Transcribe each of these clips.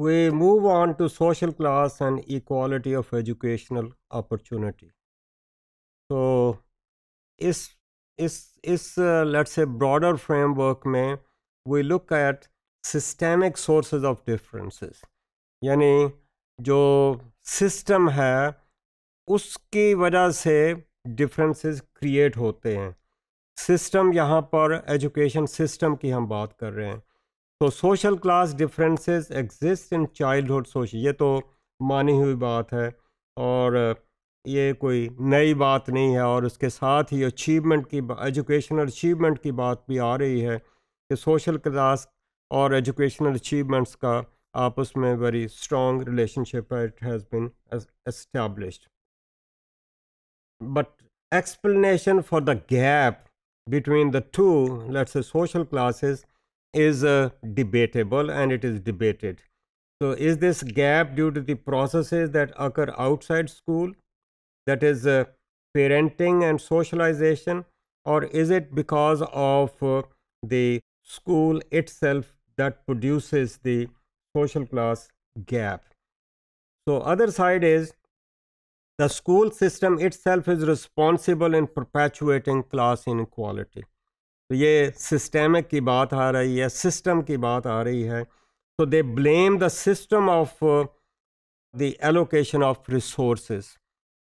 We move on to social class and equality of educational opportunity. So, इस इस इस लेट्स से ब्रॉडर फ्रेमवर्क में we look at systemic sources of differences यानी जो सिस्टम है उसकी वजह से डिफरेंसेस क्रिएट होते हैं सिस्टम यहाँ पर एजुकेशन सिस्टम की हम बात कर रहे हैं तो social class differences exist in childhood social ये तो मानी हुई बात है और ये कोई नई बात नहीं है और उसके साथ ही अचीवमेंट की एजुकेशनल अचीवमेंट की बात भी आ रही है कि सोशल क्लास और एजुकेशनल अचीवमेंट्स का आपस में वेरी स्ट्रॉन्ग रिलेशनशिप है it has been establish but explanation for the gap between the two let's social classes is uh, debatable and it is debated. So, is this gap due to the processes that occur outside school, that is uh, parenting and socialization, or is it because of uh, the school itself that produces the social class gap? So, other side is the school system itself is responsible in perpetuating class inequality. तो ये systemic की बात आ रही है system की बात आ रही है तो they blame the system of the allocation of resource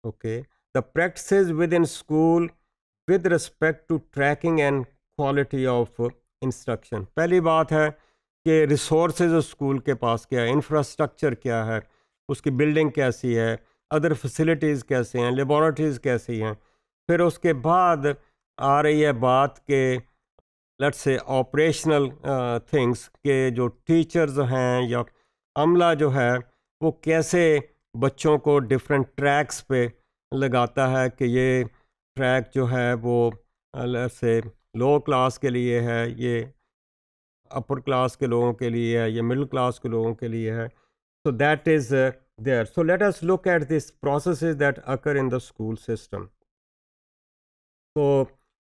okay the practice within school with respect to tracking and quality of instruction पहली बात है कि रिसोर्स स्कूल के पास क्या है इंफ्रास्ट्रक्चर क्या है उसकी बिल्डिंग कैसी है अदर फैसिलिटीज़ कैसे हैं लेबॉरटरीज कैसी हैं फिर उसके बाद आ रही है बात के लट से ऑपरेशनल थिंग्स के जो टीचर्स हैं या अमला जो है वो कैसे बच्चों को डिफरेंट ट्रैक्स पे लगाता है कि ये ट्रैक जो है वो से लो क्लास के लिए है ये अपर क्लास के लोगों के लिए है ये मिडिल क्लास के लोगों के लिए है so that is there so let us look at this process that occur in the school system तो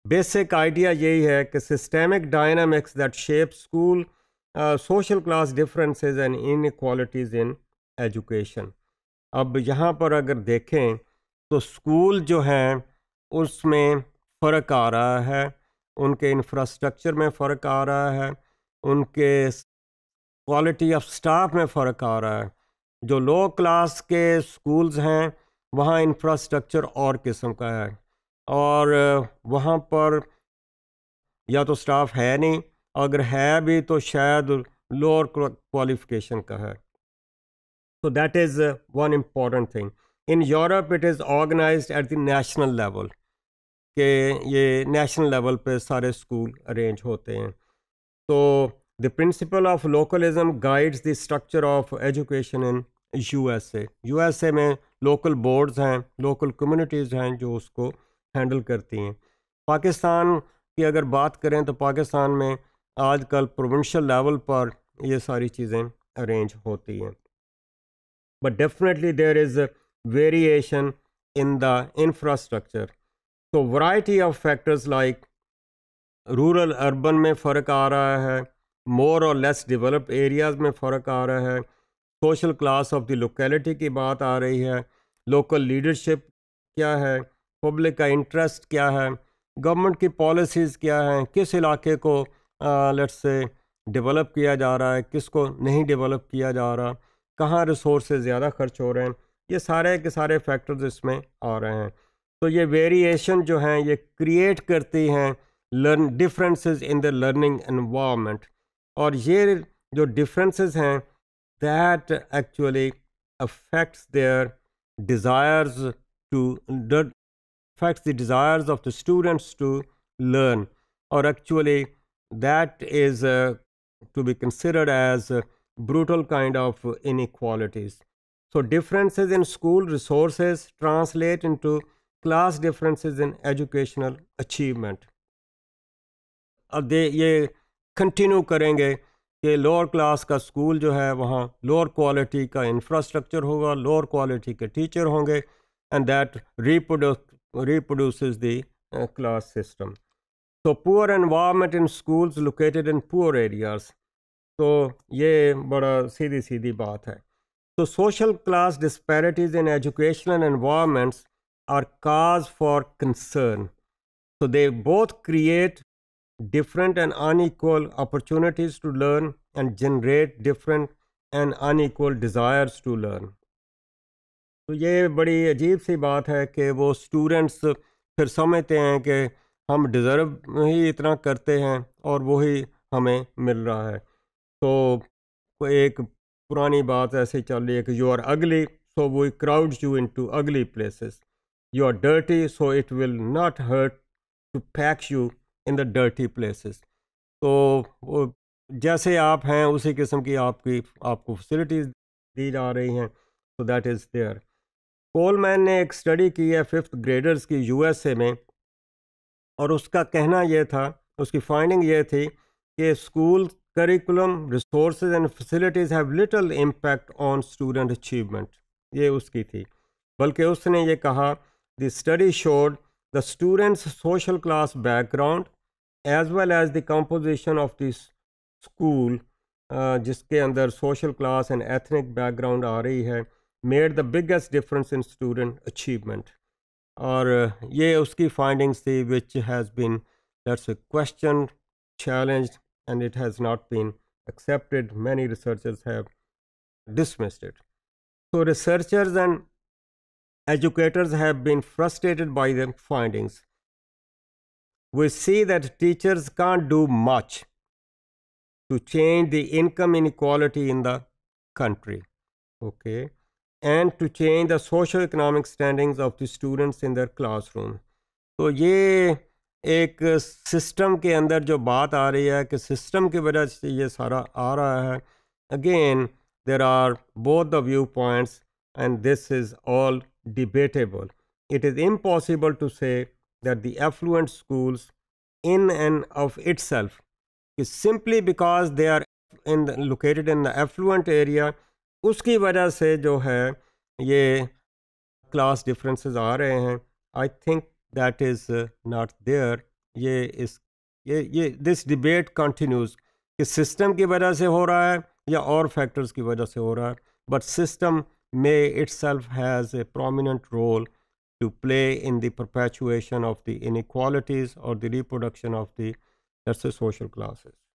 बेसिक आइडिया यही है कि systemic dynamics that shape school social class differences and inequalities in education अब यहाँ पर अगर देखें तो स्कूल जो हैं उसमें फ़र्क आ रहा है उनके इंफ्रास्ट्रक्चर में फ़र्क आ रहा है उनके क्वालिटी ऑफ स्टाफ में फ़र्क आ रहा है जो लो क्लास के स्कूल्स हैं वहाँ इंफ्रास्ट्रक्चर और किस्म का है और वहाँ पर या तो स्टाफ है नहीं अगर है भी तो शायद लोअर क्वालिफिकेशन का है तो that is one important thing in Europe it is organise at the national level के ये नेशनल लेवल पे सारे स्कूल अरेंज होते हैं तो the principle of localism guides the structure of education in USA USA में लोकल बोर्ड्स हैं local communities हैं जो उसको हैंडल करती हैं पाकिस्तान की अगर बात करें तो पाकिस्तान में आजकल प्रोविंशियल लेवल पर ये सारी चीज़ें अरेंज होती हैं but definitely there is variation in the infrastructure तो variety of factors like rural urban में फ़र्क आ रहा है मोर और लेस डेवलप्ड एरियाज़ में फ़र्क आ रहा है social class of the locality की बात आ रही है लोकल लीडरशिप क्या है पब्लिक का इंटरेस्ट क्या है गवर्नमेंट की पॉलिसीज़ क्या हैं किस इलाके को लेट्स से डेवलप किया जा रहा है किसको नहीं डेवलप किया जा रहा कहाँ रिसोर्स ज़्यादा खर्च हो रहे हैं ये सारे के सारे फैक्टर्स इसमें आ रहे हैं तो ये वेरिएशन जो हैं ये क्रिएट करती हैं learn differences in the learning environment और ये जो डिफरेंसेस हैं that actually affects their desires to affects the desires of the students to learn or actually that is uh, to be considered as brutal kind of inequalities. So, differences in school resources translate into class differences in educational achievement. अब ये continue करेंगे कि lower class का school जो है वहाँ lower quality का infrastructure होगा लोअर क्वालिटी के टीचर होंगे and that reproduce reproduces the uh, class system. So poor environment in schools located in poor areas. So, ये बड़ा सीधी सीधी बात है तो social class disparities in educational environments are cause for concern so they both different and unequal opportunities to learn and generate different and unequal desires to learn. तो ये बड़ी अजीब सी बात है कि वो स्टूडेंट्स फिर समझते हैं कि हम डिज़र्व ही इतना करते हैं और वही हमें मिल रहा है तो एक पुरानी बात ऐसे चल रही है कि you are ugly so we crowd you into ugly places you are dirty so it will not hurt to packs you in the dirty places तो वो जैसे आप हैं उसी किस्म की आपकी आपको फैसिलिटीज़ दी जा रही हैं so that is there Coleman ने एक स्टडी की है फिफ्थ ग्रेडर्स की यूएसए में और उसका कहना यह था उसकी फाइंडिंग ये थी कि school curriculum resource and facilities have little impact on student achievement ये उसकी थी बल्कि उसने ये कहा the study showed the students social class background as well as the composition of the school जिसके अंदर social class and ethnic background आ रही है Made the biggest difference in student achievement, और uh, ये उसकी findings थी has been that's a question, challenged, and it has not been accepted many researchers have dismissed it so researchers and educators have been frustrated by the findings we see that teachers can't do much to change the income inequality in the country okay and to change the social economic standings of the students in their classroom. So, ये एक system के अंदर जो बात आ रही है कि system की वजह से ये सारा आ रहा है again there are both the view points and this is all it is impossible to say that the affluent schools in and of itself is simply because they are in the, located in the affluent area उसकी वजह से जो है ये class differences आ रहे हैं I think that is not there ये इस ये ये दिस डिबेट कंटिन्यूज कि सिस्टम की वजह से हो रहा है या और फैक्टर्स की वजह से हो रहा है but system may itself has a prominent role to play in the perpetuation of the inequalities और the reproduction of the social classes